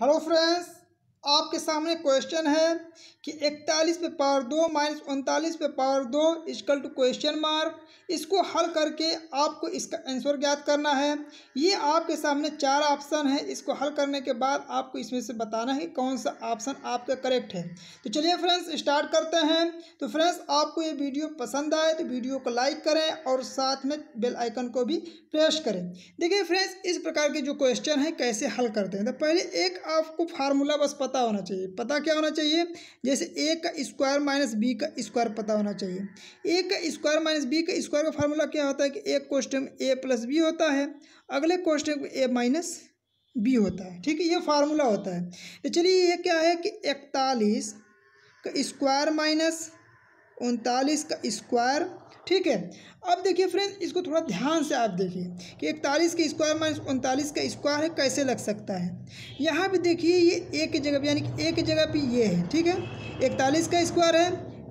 hello friends आपके सामने question है कि इकतालीस पे पावर दो माइनस उनतालीस पे पावर दो इजकल टू क्वेश्चन मार्क इसको हल करके आपको इसका आंसर ज्ञात करना है ये आपके सामने चार ऑप्शन है इसको हल करने के बाद आपको इसमें से बताना है कौन सा ऑप्शन आपका करेक्ट है तो चलिए फ्रेंड्स स्टार्ट करते हैं तो फ्रेंड्स आपको ये वीडियो पसंद आए तो वीडियो को लाइक करें और साथ में बेल आइकन को भी प्रेस करें देखिए फ्रेंड्स इस प्रकार के जो क्वेश्चन है कैसे हल करते हैं तो पहले एक आपको फार्मूला बस पता पता होना चाहिए पता क्या होना चाहिए जैसे ए का स्क्वायर माइनस बी का स्क्वायर पता होना चाहिए ए का स्क्वायर माइनस बी का स्क्वायर का फार्मूला क्या होता है कि एक क्वेश्चन ए प्लस बी होता है अगले क्वेश्चन ए माइनस बी होता है ठीक है ये फार्मूला होता है तो चलिए ये क्या है कि इकतालीस का स्क्वायर माइनस उनतालीस का स्क्वायर ठीक है अब देखिए फ्रेंड इसको थोड़ा ध्यान से आप देखिए कि इकतालीस के स्क्वायर माइनस उनतालीस का स्क्वायर है कैसे लग सकता है यहाँ पर देखिए ये ए की जगह पर यानी कि ए की जगह पे ये है ठीक है इकतालीस का स्क्वायर है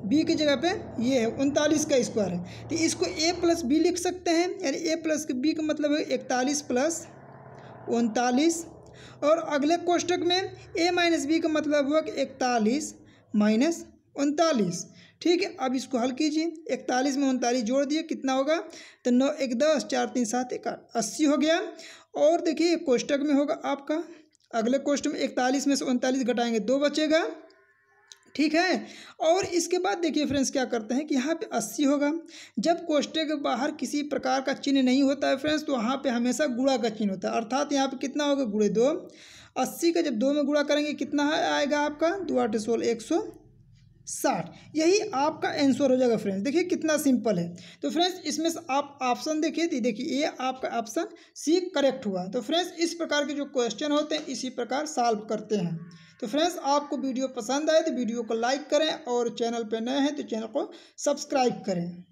बी की जगह पे ये है उनतालीस का स्क्वायर है तो इसको ए प्लस बी लिख सकते हैं यानी ए प्लस बी का मतलब है इकतालीस प्लस उनतालीस और अगले कोष्टक में ए माइनस बी का मतलब हुआ कि इकतालीस माइनस उनतालीस ठीक है अब इसको हल कीजिए इकतालीस में उनतालीस जोड़ दिए कितना होगा तो नौ एक दस चार तीन सात एक आठ अस्सी हो गया और देखिए कोष्टक में होगा आपका अगले कोष्ट में इकतालीस में से उनतालीस घटाएंगे दो बचेगा ठीक है और इसके बाद देखिए फ्रेंड्स क्या करते हैं कि यहाँ पे अस्सी होगा जब कोष्टे के बाहर किसी प्रकार का चिन्ह नहीं होता है फ्रेंड्स तो वहाँ पे हमेशा गुड़ा का चिन्ह होता है अर्थात यहाँ पे कितना होगा गुड़े दो अस्सी का जब दो में गुड़ा करेंगे कितना आएगा आपका दो आठ सोलह एक सौ साठ यही आपका आंसर हो जाएगा फ्रेंड्स देखिए कितना सिंपल है तो फ्रेंड्स इसमें से आप ऑप्शन देखिए देखिए ये आपका ऑप्शन सी करेक्ट हुआ तो फ्रेंड्स इस प्रकार के जो क्वेश्चन होते हैं इसी प्रकार सॉल्व करते हैं तो फ्रेंड्स आपको वीडियो पसंद आए तो वीडियो को लाइक करें और चैनल पर नए हैं तो चैनल को सब्सक्राइब करें